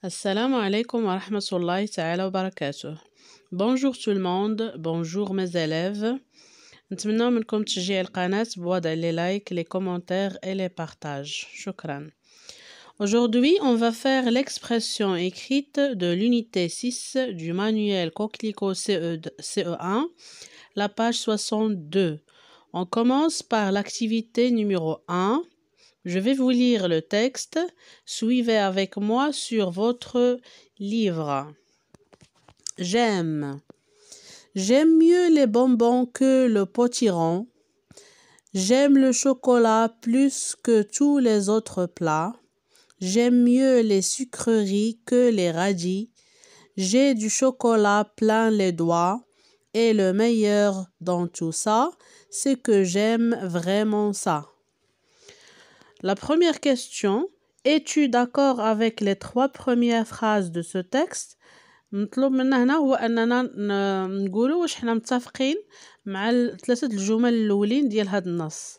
Assalamu alaikum wa rahmatullahi wa barakatuh. Bonjour tout le monde, bonjour mes élèves. les likes, les commentaires et les partages. Aujourd'hui, on va faire l'expression écrite de l'unité 6 du manuel Coquelicot CE, CE1, la page 62. On commence par l'activité numéro 1, je vais vous lire le texte. Suivez avec moi sur votre livre. J'aime. J'aime mieux les bonbons que le potiron. J'aime le chocolat plus que tous les autres plats. J'aime mieux les sucreries que les radis. J'ai du chocolat plein les doigts. Et le meilleur dans tout ça, c'est que j'aime vraiment ça. La première question, es-tu d'accord avec les trois premières phrases de ce texte نطلب منا هنا هو اننا نقولوا واش حنا متفقين مع ثلاثه الجمل الاولين ديال هاد النص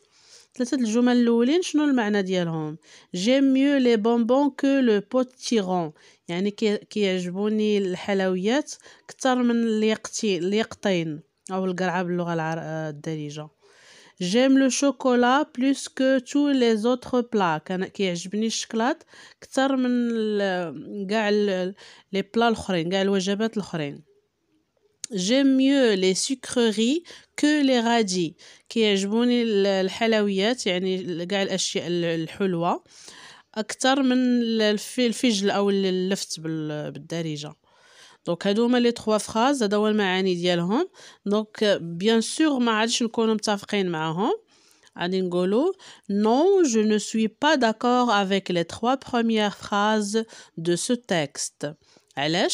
ثلاثه الجمل الاولين شنو المعنى ديالهم جيم ميو لي بونبون كو لو بوتيرون يعني كيعجبوني الحلويات اكثر من اليقطين او القرعه باللغه الدارجه j'aime le chocolat plus que tous les autres plats كان كيعجبني الشكلاط اكثر من كاع لي بلا الاخرين كاع الوجبات الاخرين j'aime mieux les sucreries que les radis كيعجبوني الحلويات يعني كاع الاشياء الحلوه اكثر من الفجل او اللفت بالدارجه Donc, elles ont les trois phrases. C'est d'abord ce que j'ai dit. Donc, bien sûr, je ne suis pas d'accord avec elles. En anglais. Non, je ne suis pas d'accord avec les trois premières phrases de ce texte. Pourquoi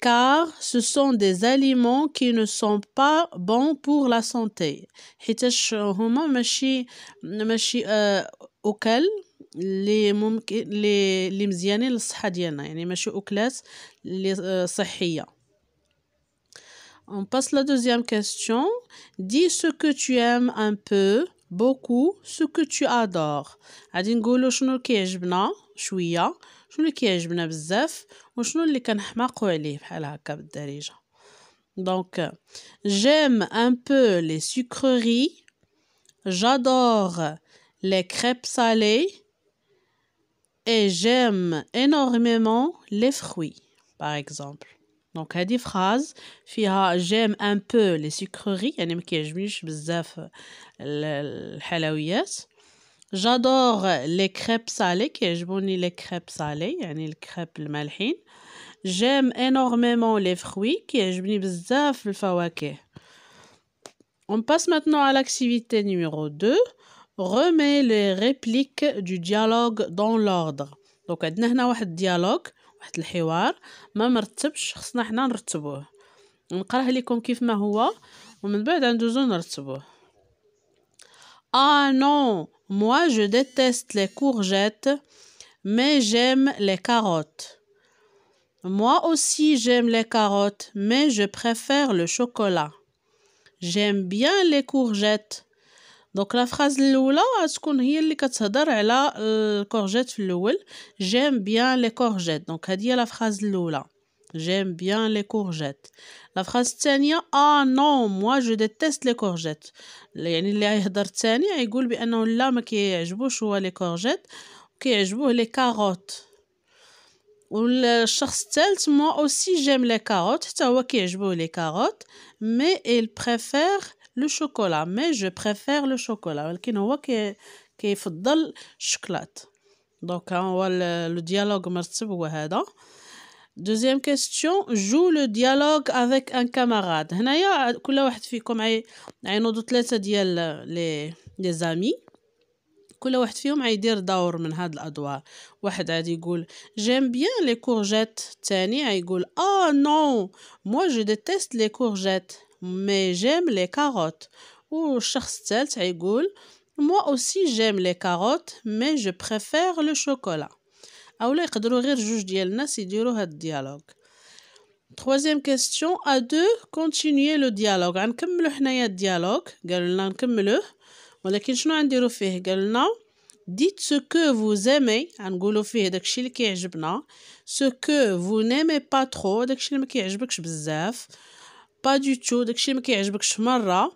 Car ce sont des aliments qui ne sont pas bons pour la santé. Je ne suis pas d'accord اللي ممكن اللي اللي مزيانين للصحه ديالنا يعني ماشي اكلات اللي آه، صحيه On passe la deuxième question. Dis ce que tu aimes un peu, beaucoup, ce que tu adores. غادي نقولوا شنو كيعجبنا شويه شنو اللي كيعجبنا بزاف وشنو اللي كنحماقوا عليه بحال هكا بالدارجه دونك جيم ان بو لي سوكري جادور لي كريب salées j'aime énormément les fruits, par exemple. Donc à phrase phrases j'aime un peu les sucreries j'adore les crêpes salées les crêpes salées يعني j'aime énormément les fruits on passe maintenant à l'activité numéro 2 remet les répliques du dialogue dans l'ordre Donc, on a un nous Ah non, moi je déteste les courgettes, mais j'aime les carottes. Moi aussi j'aime les carottes, mais je préfère le chocolat. J'aime bien les courgettes, دونك لا فراز الاولى غتكون هي اللي كتهضر على الكورجيت في الاول جيم بيان لي كورجيت دونك هذه هي لا فراز الاولى جيم بيان لي كورجيت لا فراز الثانية اه نو موا جو ديتيست لي كورجيت يعني اللي يهضر الثاني يقول بأنه لا ما كيعجبوش هو لي كورجيت كيعجبوه لي كاروت والشخص الثالث moi اوسي جيم لي كاروت حتى هو كيعجبوه لي كاروت مي ايل بريفير لو شوكولا مي جو بريفير لو شوكولا ولكن هو كي كيفضل الشكلاط دونك ها هو لو ديالوغ مرتب هو هذا دوزيام كيسيون جو لو ديالوغ افيك ان كاماراد هنايا كل واحد فيكم عي... عينوضو ثلاثه ديال لي لي زامي كل واحد فيهم عيدير دور من هاد الادوار واحد عاد يقول جيم بيان لي كورجيت الثاني عيقول اه نو مو جو ديتيست لي كورجيت « Mais j'aime les carottes. » Ou le seul, il dit « Moi aussi, j'aime les carottes, mais je préfère le chocolat. » Alors, ils ne peuvent pas se juger ce dialogue. Troisième question, à deux, continuez le dialogue. On va finir ce dialogue. On va le finir. Mais va dire On va Dites ce que vous aimez. » On va dire ce qui Ce que vous n'aimez pas trop. » Ce qui ne با دو تو داكشي ما كيعجبكش مره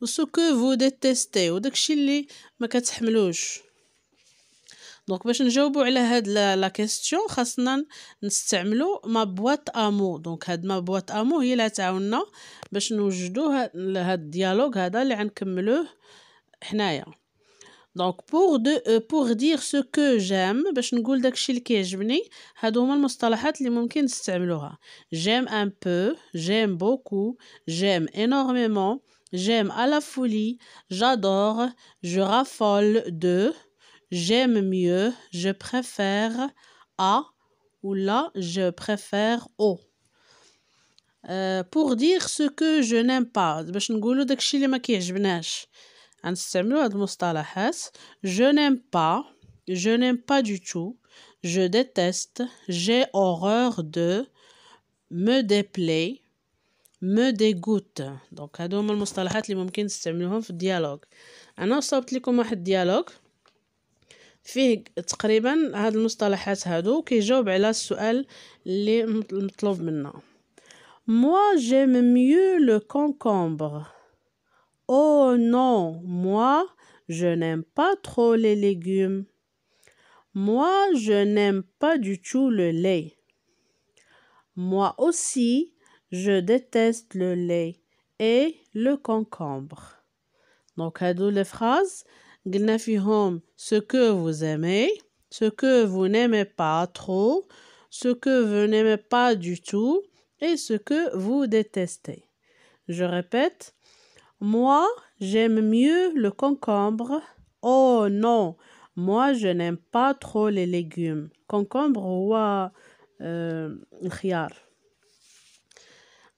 وسو كو فو ديتيستي وداكشي اللي ما كتحملوش دونك باش نجاوبو على هاد لا كيسيون خاصنا نستعملو ما بوات امو دونك هاد ما بوات امو هي اللي تعاوننا باش نوجدو هاد الديالوغ هذا اللي غنكملوه حنايا Donc euh, pour dire ce que j'aime, je peux vous dire que chez lequel j'aime, il y a de multiples manières possibles J'aime un peu, j'aime beaucoup, j'aime énormément, j'aime à la folie, j'adore, je raffole de, j'aime mieux, je préfère à ou là je préfère au. Euh, pour dire ce que je n'aime pas, je peux vous dire que chez غنستعملو هاد المصطلحات جو n'aime با جو n'aime با du تو جو déteste جي horreur دو me déplaît me dégoûte دونك هادو هما المصطلحات اللي ممكن تستعملوهم في الديالوج انا صوبت لكم واحد الديالوج فيه تقريبا هاد المصطلحات هادو كيجاوب على السؤال اللي مطلوب منا moi j'aime mieux le concombre Oh non, moi, je n'aime pas trop les légumes. Moi, je n'aime pas du tout le lait. Moi aussi, je déteste le lait et le concombre. Donc, à les phrases, ce que vous aimez, ce que vous n'aimez pas trop, ce que vous n'aimez pas du tout et ce que vous détestez. Je répète, moi, j'aime mieux le concombre. Oh non, moi je n'aime pas trop les légumes. Concombre ou euh,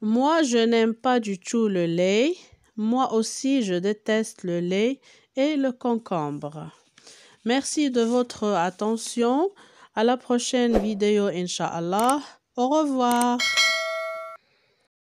Moi, je n'aime pas du tout le lait. Moi aussi, je déteste le lait et le concombre. Merci de votre attention. À la prochaine vidéo, Inch'Allah. Au revoir.